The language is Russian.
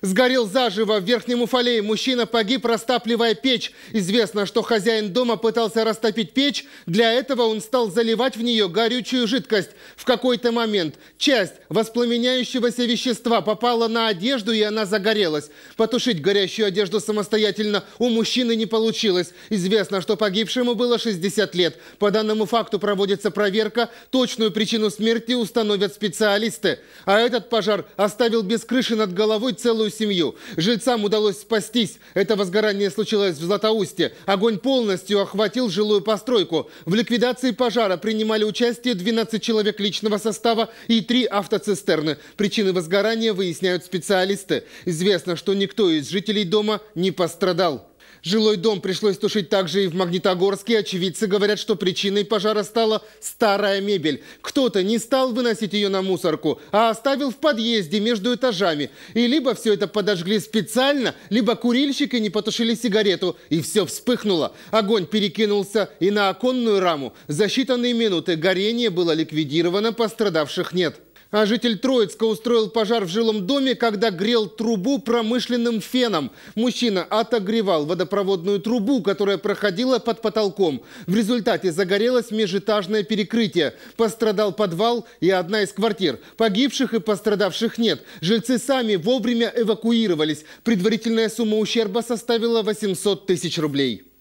Сгорел заживо в Верхнем Уфалее. Мужчина погиб, растапливая печь. Известно, что хозяин дома пытался растопить печь. Для этого он стал заливать в нее горючую жидкость. В какой-то момент часть воспламеняющегося вещества попала на одежду, и она загорелась. Потушить горящую одежду самостоятельно у мужчины не получилось. Известно, что погибшему было 60 лет. По данному факту проводится проверка. Точную причину смерти установят специалисты. А этот пожар оставил без крыши над головой целую целую семью. Жильцам удалось спастись. Это возгорание случилось в Златоусте. Огонь полностью охватил жилую постройку. В ликвидации пожара принимали участие 12 человек личного состава и 3 автоцистерны. Причины возгорания выясняют специалисты. Известно, что никто из жителей дома не пострадал. Жилой дом пришлось тушить также и в Магнитогорске. Очевидцы говорят, что причиной пожара стала старая мебель. Кто-то не стал выносить ее на мусорку, а оставил в подъезде между этажами. И либо все это подожгли специально, либо курильщики не потушили сигарету, и все вспыхнуло. Огонь перекинулся и на оконную раму. За считанные минуты горение было ликвидировано, пострадавших нет. А житель Троицка устроил пожар в жилом доме, когда грел трубу промышленным феном. Мужчина отогревал водопроводную трубу, которая проходила под потолком. В результате загорелось межэтажное перекрытие. Пострадал подвал и одна из квартир. Погибших и пострадавших нет. Жильцы сами вовремя эвакуировались. Предварительная сумма ущерба составила 800 тысяч рублей.